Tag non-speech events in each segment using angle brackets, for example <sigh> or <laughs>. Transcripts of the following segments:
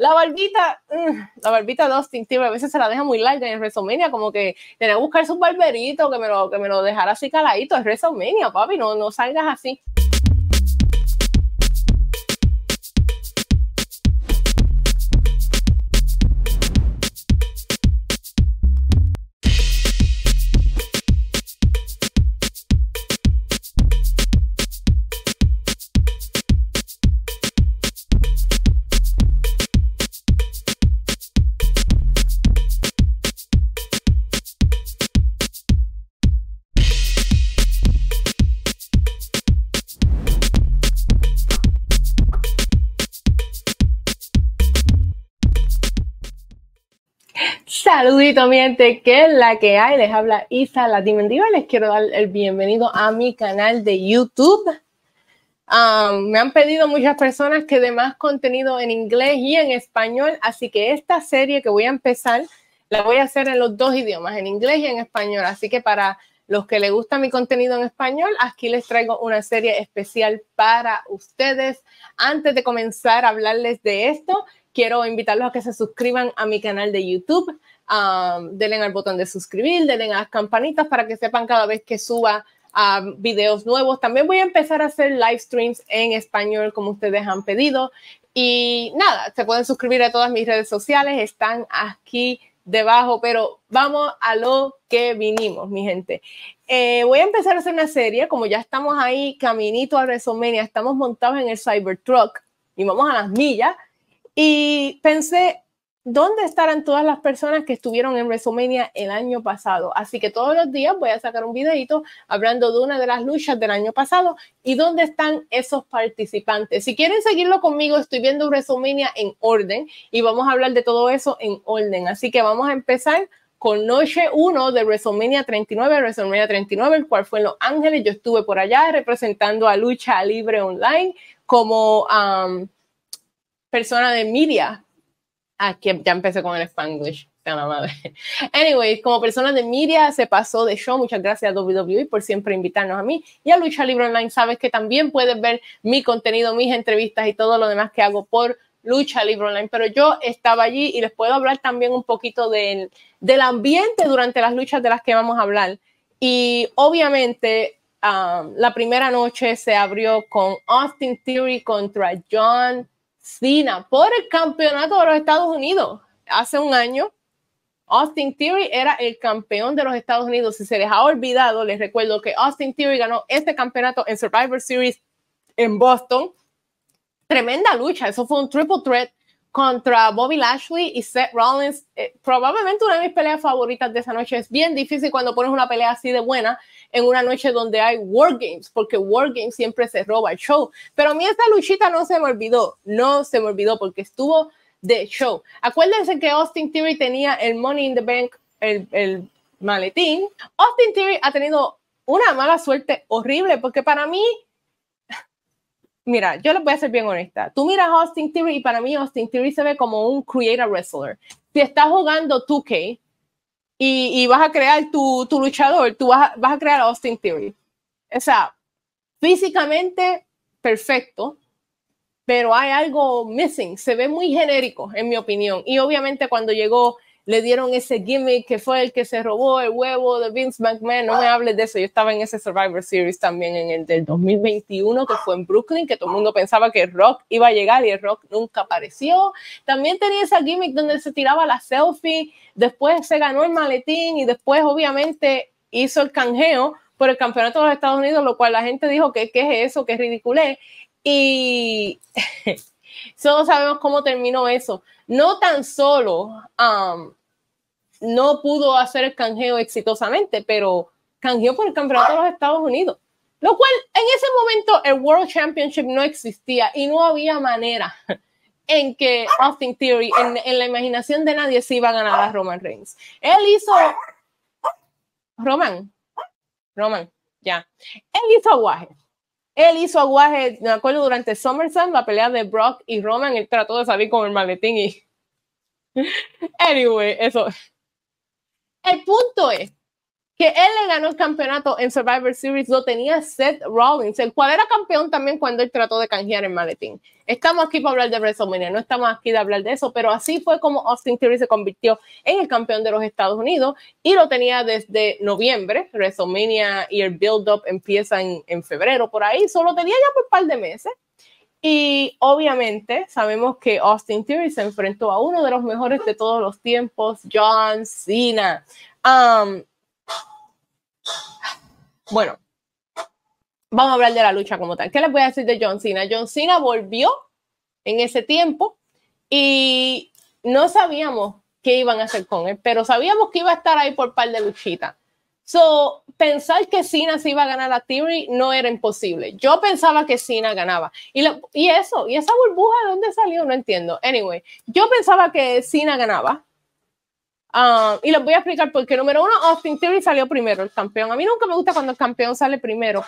La barbita, mm, la barbita de a veces se la deja muy larga en WrestleMania, como que tenía que buscar su barberito que me lo, que me lo dejara así caladito. Es WrestleMania, papi, no, no salgas así. También que es la que hay. Les habla Isa Latimendiva. Les quiero dar el bienvenido a mi canal de YouTube. me han pedido muchas personas que dé más contenido en inglés y en español, así que esta serie que voy a empezar la voy a hacer en los dos idiomas, en inglés y en español. Así que para los que les gusta mi contenido en español, aquí les traigo una serie especial para ustedes. Antes de comenzar a hablarles de esto, quiero invitarlos a que se suscriban a mi canal de YouTube. Um, denle al botón de suscribir, denle a las campanitas para que sepan cada vez que suba um, videos nuevos. También voy a empezar a hacer live streams en español como ustedes han pedido. Y nada, se pueden suscribir a todas mis redes sociales, están aquí debajo, pero vamos a lo que vinimos, mi gente. Eh, voy a empezar a hacer una serie, como ya estamos ahí caminito a Resumenia. estamos montados en el Cybertruck y vamos a las millas y pensé, ¿dónde estarán todas las personas que estuvieron en Resumenia el año pasado? Así que todos los días voy a sacar un videito hablando de una de las luchas del año pasado y dónde están esos participantes. Si quieren seguirlo conmigo, estoy viendo Resumenia en orden y vamos a hablar de todo eso en orden. Así que vamos a empezar con Noche 1 de Resumenia 39, WrestleMania 39, el cual fue en Los Ángeles. Yo estuve por allá representando a Lucha Libre Online como... Um, persona de media. Aquí ya empecé con el Spanglish. Anyway, <laughs> Anyways, como persona de media se pasó de show. Muchas gracias a WWE por siempre invitarnos a mí y a Lucha Libre Online. Sabes que también puedes ver mi contenido, mis entrevistas y todo lo demás que hago por Lucha Libre Online. Pero yo estaba allí y les puedo hablar también un poquito del, del ambiente durante las luchas de las que vamos a hablar. Y obviamente um, la primera noche se abrió con Austin Theory contra John por el campeonato de los Estados Unidos. Hace un año, Austin Theory era el campeón de los Estados Unidos. Si se les ha olvidado, les recuerdo que Austin Theory ganó este campeonato en Survivor Series en Boston. Tremenda lucha, eso fue un triple threat contra Bobby Lashley y Seth Rollins. Eh, probablemente una de mis peleas favoritas de esa noche. Es bien difícil cuando pones una pelea así de buena en una noche donde hay War Games, porque War Games siempre se roba el show. Pero a mí esta luchita no se me olvidó, no se me olvidó porque estuvo de show. Acuérdense que Austin Theory tenía el Money in the Bank, el, el maletín. Austin Theory ha tenido una mala suerte horrible porque para mí mira, yo les voy a ser bien honesta. Tú miras Austin Theory y para mí Austin Theory se ve como un creator wrestler. Si estás jugando 2K y, vas a crear tu, luchador, tú vas a, vas a crear Austin Theory. O sea, físicamente perfecto, pero hay algo missing. Se ve muy genérico, en mi opinión. Y obviamente cuando llegó le dieron ese gimmick que fue el que se robó el huevo de Vince McMahon. No me hables de eso. Yo estaba en ese Survivor Series también en el del 2021 que fue en Brooklyn, que todo el mundo pensaba que el Rock iba a llegar y el Rock nunca apareció. También tenía ese gimmick donde se tiraba la selfie, después se ganó el maletín y después obviamente hizo el canjeo por el campeonato de los Estados Unidos, lo cual la gente dijo que qué es eso, que es ridiculez. Y <laughs> solo sabemos cómo terminó eso. No tan solo um, no pudo hacer el canjeo exitosamente, pero canjeó por el campeonato de los Estados Unidos. Lo cual en ese momento el World Championship no existía y no había manera <laughs> en que Austin Theory, en, la imaginación de nadie, se iba a ganar a Roman Reigns. Él hizo. Roman. Roman, ya. Él hizo aguaje. Él hizo aguaje, me acuerdo, durante SummerSlam, la pelea de Brock y Roman, él trató de salir con el maletín y. <laughs> anyway, eso. El punto es que él le ganó el campeonato en Survivor Series, lo tenía Seth Rollins, el cual era campeón también cuando él trató de canjear el maletín. Estamos aquí para hablar de WrestleMania, no estamos aquí de hablar de eso, pero así fue como Austin Theory se convirtió en el campeón de los Estados Unidos y lo tenía desde noviembre. WrestleMania y el build-up empiezan en, en, febrero, por ahí, solo tenía ya por un par de meses. Y obviamente sabemos que Austin Theory se enfrentó a uno de los mejores de todos los tiempos, John Cena. bueno, vamos a hablar de la lucha como tal. ¿Qué les voy a decir de John Cena? John Cena volvió en ese tiempo y no sabíamos qué iban a hacer con él, pero sabíamos que iba a estar ahí por par de luchitas. So, pensar que Cena se iba a ganar a Theory no era imposible. Yo pensaba que Sina ganaba. Y, y eso, y esa burbuja, ¿de dónde salió? No entiendo. Anyway, yo pensaba que Cena ganaba. Ah, y les voy a explicar por qué. Número uno, Austin Theory salió primero, el campeón. A mí nunca me gusta cuando el campeón sale primero.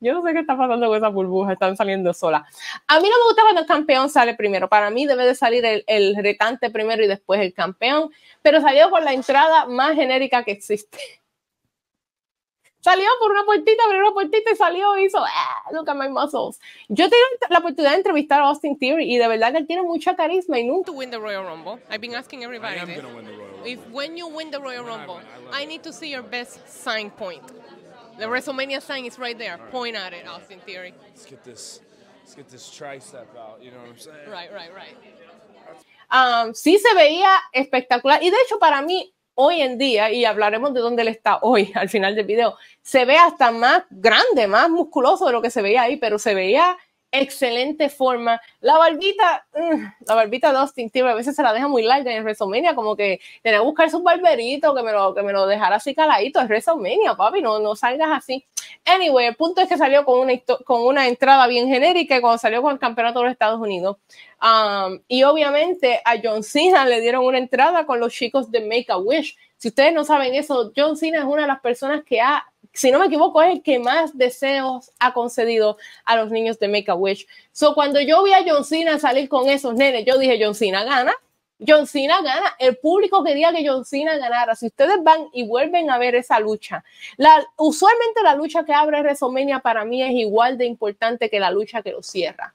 Yo no sé qué está pasando con esas burbujas, están saliendo solas. A mí no me gusta cuando el campeón sale primero. Para mí debe de salir el, el retante primero y después el campeón. Pero salió por la entrada más genérica que existe. Salió por una puertita, abrió una puertita y salió y hizo, ah, look at my muscles. Yo tengo la oportunidad de entrevistar a Austin Theory y de verdad que él tiene mucha carisma y nunca. To win the Royal Rumble, I've been asking everybody. I win the Royal Rumble. If when you win the Royal Rumble, I, need to see your best sign point. The WrestleMania sign is right there. Point at it, Austin Theory. Let's get this, let's get this tricep out. You know what I'm saying? Right, right, right. Um, sí se veía espectacular y de hecho para mí hoy en día, y hablaremos de dónde él está hoy <laughs> al final del video, se ve hasta más grande, más musculoso de lo que se veía ahí, pero se veía excelente forma. La barbita, mm, la barbita de Austin a veces se la deja muy larga en WrestleMania, como que tenía que buscar su barberito que me lo, que me lo dejara así caladito. Es WrestleMania, papi, no, no salgas así. Anyway, el punto es que salió con una, con una entrada bien genérica cuando salió con el campeonato de los Estados Unidos. Um, y obviamente a John Cena le dieron una entrada con los chicos de Make a Wish. Si ustedes no saben eso, John Cena es una de las personas que ha si no me equivoco, es el que más deseos ha concedido a los niños de Make a Wish. So, cuando yo vi a John Cena salir con esos nenes, yo dije, John Cena gana. John Cena gana, el público quería que John Cena ganara. Si ustedes van y vuelven a ver esa lucha, la, usualmente la lucha que abre WrestleMania para mí es igual de importante que la lucha que lo cierra.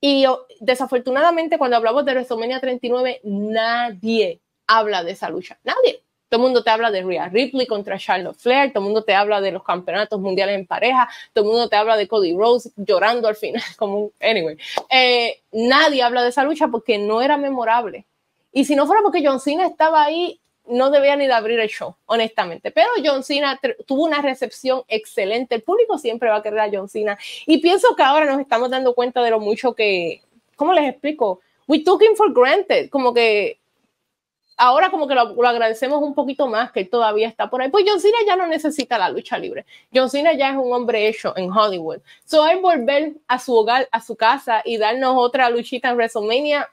Y oh, desafortunadamente, cuando hablamos de WrestleMania 39, nadie habla de esa lucha. Nadie todo el mundo te habla de Rhea Ripley contra Charlotte Flair, todo el mundo te habla de los campeonatos mundiales en pareja, todo el mundo te habla de Cody rose llorando al final, <laughs> como anyway. Eh, nadie habla de esa lucha porque no era memorable. Y si no fuera porque John Cena estaba ahí, no debía ni de abrir el show, honestamente. Pero John Cena tuvo una recepción excelente. El público siempre va a querer a John Cena. Y pienso que ahora nos estamos dando cuenta de lo mucho que, ¿cómo les explico? We took him for granted. Como que ahora como que lo, agradecemos un poquito más que todavía está por ahí. Pues John Cena ya no necesita la lucha libre. John Cena ya es un hombre hecho en Hollywood. So él volver a su hogar, a su casa y darnos otra luchita en WrestleMania,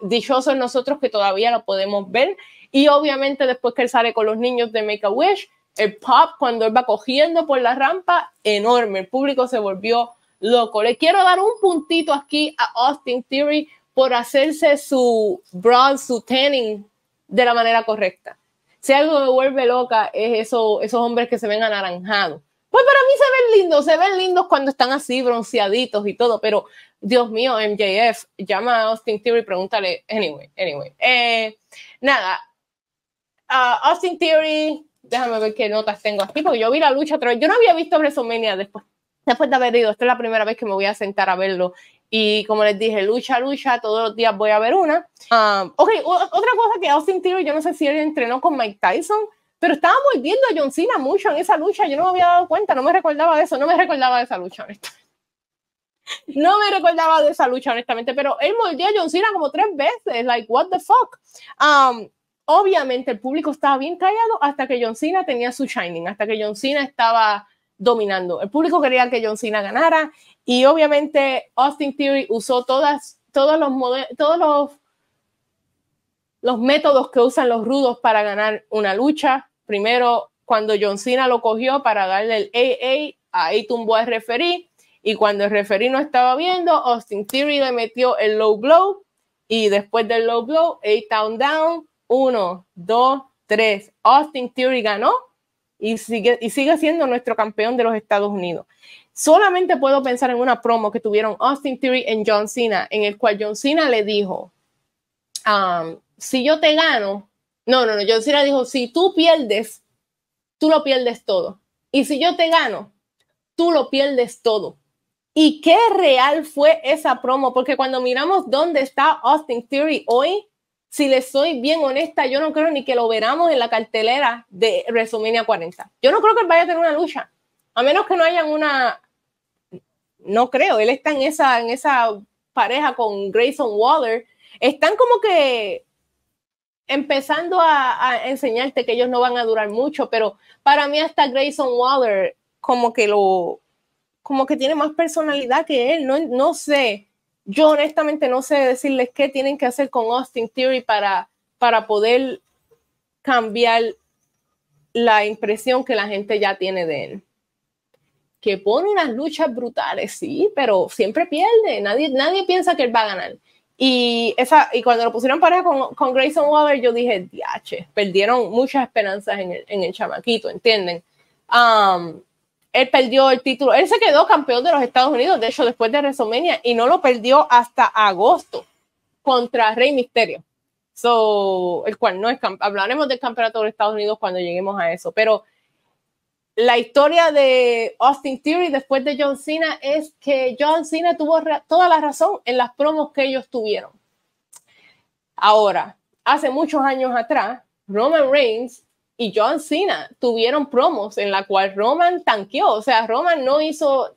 dichosos nosotros que todavía lo podemos ver. Y obviamente después que él sale con los niños de Make a Wish, el pop cuando él va cogiendo por la rampa, enorme. El público se volvió loco. Le quiero dar un puntito aquí a Austin Theory por hacerse su bronze, su tanning de la manera correcta. Si algo me vuelve loca es eso, esos hombres que se ven anaranjados. Pues para mí se ven lindos, se ven lindos cuando están así bronceaditos y todo, pero Dios mío, MJF, llama a Austin Theory y pregúntale. Anyway, anyway. Eh, nada, ah, Austin Theory, déjame ver qué notas tengo aquí, porque yo vi la lucha otra vez. Yo no había visto WrestleMania después, después de haber ido. Esta es la primera vez que me voy a sentar a verlo y como les dije, lucha, lucha, todos los días voy a ver una. Ah. ok, otra cosa que Austin tiro yo no sé si él entrenó con Mike Tyson, pero estaba volviendo a John Cena mucho en esa lucha. Yo no me había dado cuenta, no me recordaba de eso, no me recordaba de esa lucha, No me recordaba de esa lucha, honestamente, pero él mordía a John Cena como tres veces. Like, what the fuck? Um, obviamente, el público estaba bien callado hasta que John Cena tenía su Shining, hasta que John Cena estaba dominando. El público quería que John Cena ganara y obviamente Austin Theory usó todas, todos, los, todos los, los métodos que usan los rudos para ganar una lucha. Primero, cuando John Cena lo cogió para darle el AA, ahí tumbó al referí. Y cuando el referí no estaba viendo, Austin Theory le metió el low blow. Y después del low blow, eight down down, uno, dos, tres. Austin Theory ganó y sigue, y sigue siendo nuestro campeón de los Estados Unidos. Solamente puedo pensar en una promo que tuvieron Austin Theory en John Cena, en el cual John Cena le dijo, um, si yo te gano, no, no, no, John Cena dijo, si tú pierdes, tú lo pierdes todo. Y si yo te gano, tú lo pierdes todo. ¿Y qué real fue esa promo? Porque cuando miramos dónde está Austin Theory hoy, si le soy bien honesta, yo no creo ni que lo veramos en la cartelera de WrestleMania 40. Yo no creo que vaya a tener una lucha, a menos que no hayan una no creo, él está en esa, en esa pareja con Grayson Waller, están como que empezando a, enseñarte que ellos no van a durar mucho, pero para mí hasta Grayson Waller como que lo, como que tiene más personalidad que él, no, no sé, yo honestamente no sé decirles qué tienen que hacer con Austin Theory para, para poder cambiar la impresión que la gente ya tiene de él que pone unas luchas brutales, sí, pero siempre pierde, nadie, nadie piensa que él va a ganar. Y, esa, y cuando lo pusieron pareja con, con Grayson Waller, yo dije, diache, perdieron muchas esperanzas en el, en el chamaquito, ¿entienden? Um, él perdió el título, él se quedó campeón de los Estados Unidos, de hecho, después de WrestleMania, y no lo perdió hasta agosto contra Rey Mysterio, So, el cual no es, hablaremos del campeonato de los Estados Unidos cuando lleguemos a eso, pero la historia de Austin Theory después de John Cena es que John Cena tuvo toda la razón en las promos que ellos tuvieron. Ahora, hace muchos años atrás, Roman Reigns y John Cena tuvieron promos en la cual Roman tanqueó, o sea, Roman no hizo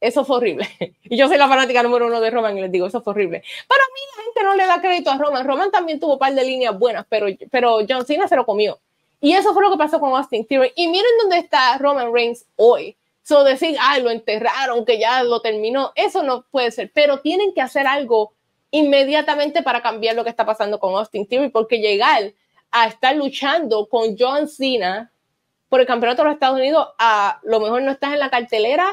eso fue horrible. <laughs> Y yo soy la fanática número uno de Roman y les digo, eso fue horrible. Para mí la gente no le da crédito a Roman. Roman también tuvo un par de líneas buenas, pero, pero John Cena se lo comió. Y eso fue lo que pasó con Austin Theory. Y miren dónde está Roman Reigns hoy. So decir, ah, lo enterraron, que ya lo terminó, eso no puede ser. Pero tienen que hacer algo inmediatamente para cambiar lo que está pasando con Austin Theory, porque llegar a estar luchando con John Cena por el campeonato de los Estados Unidos, a lo mejor no estás en la cartelera.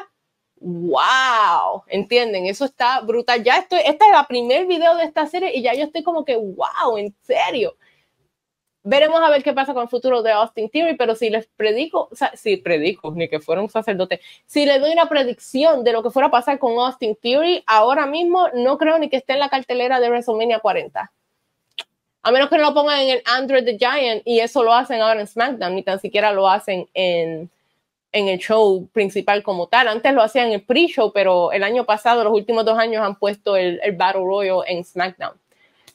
¡Wow! ¿Entienden? Eso está brutal. Ya estoy, esta es la primer video de esta serie y ya yo estoy como que, wow, en serio. Veremos a ver qué pasa con el futuro de Austin Theory, pero si les predico, si predico, ni que fuera un sacerdote, si les doy una predicción de lo que fuera a pasar con Austin Theory, ahora mismo no creo ni que esté en la cartelera de WrestleMania 40. A menos que no lo pongan en el Android the Giant, y eso lo hacen ahora en SmackDown, ni tan siquiera lo hacen en, el show principal como tal. Antes lo hacían en el pre-show, pero el año pasado, los últimos dos años, han puesto el, el Battle Royal en SmackDown.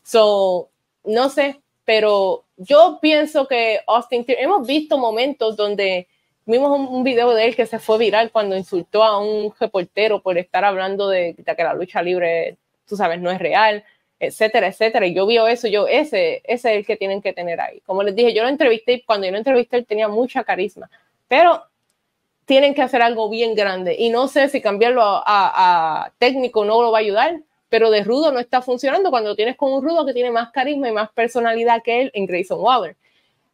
So, no sé, pero yo pienso que Austin hemos visto momentos donde vimos un, video de él que se fue viral cuando insultó a un reportero por estar hablando de, que la lucha libre, tú sabes, no es real, etcétera, etcétera. Y yo vi eso, yo, ese, es el que tienen que tener ahí. Como les dije, yo lo entrevisté y cuando yo lo entrevisté él tenía mucha carisma, pero tienen que hacer algo bien grande y no sé si cambiarlo a técnico no lo va a ayudar, pero de rudo no está funcionando cuando lo tienes con un rudo que tiene más carisma y más personalidad que él en Grayson Waller.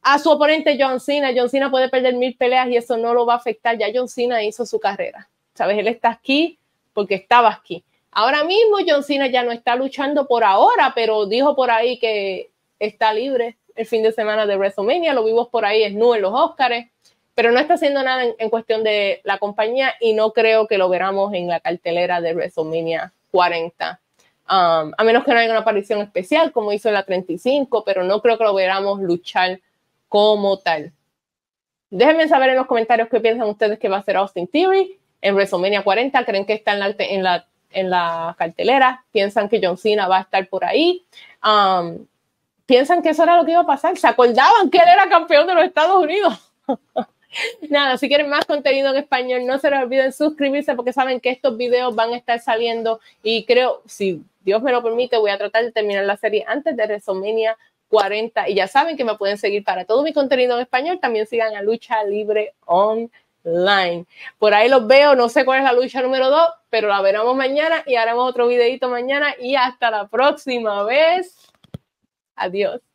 A su oponente John Cena, John Cena puede perder mil peleas y eso no lo va a afectar, ya John Cena hizo su carrera, ¿sabes? Él está aquí porque estaba aquí. Ahora mismo John Cena ya no está luchando por ahora, pero dijo por ahí que está libre el fin de semana de WrestleMania, lo vimos por ahí es nu en los Óscares, pero no está haciendo nada en, cuestión de la compañía y no creo que lo veramos en la cartelera de WrestleMania 40 Um, a menos que no haya una aparición especial como hizo en la 35, pero no creo que lo veamos luchar como tal. Déjenme saber en los comentarios qué piensan ustedes que va a ser Austin Theory en WrestleMania 40. ¿Creen que está en la, en la, en la cartelera? ¿Piensan que John Cena va a estar por ahí? Um, ¿Piensan que eso era lo que iba a pasar? ¿Se acordaban que él era campeón de los Estados Unidos? <laughs> Nada, si quieren más contenido en español, no se les olviden suscribirse porque saben que estos videos van a estar saliendo y creo, si Dios me lo permite, voy a tratar de terminar la serie antes de WrestleMania 40. Y ya saben que me pueden seguir para todo mi contenido en español. También sigan a Lucha Libre Online. Por ahí los veo, no sé cuál es la lucha número 2, pero la veremos mañana y haremos otro videito mañana. Y hasta la próxima vez. Adiós.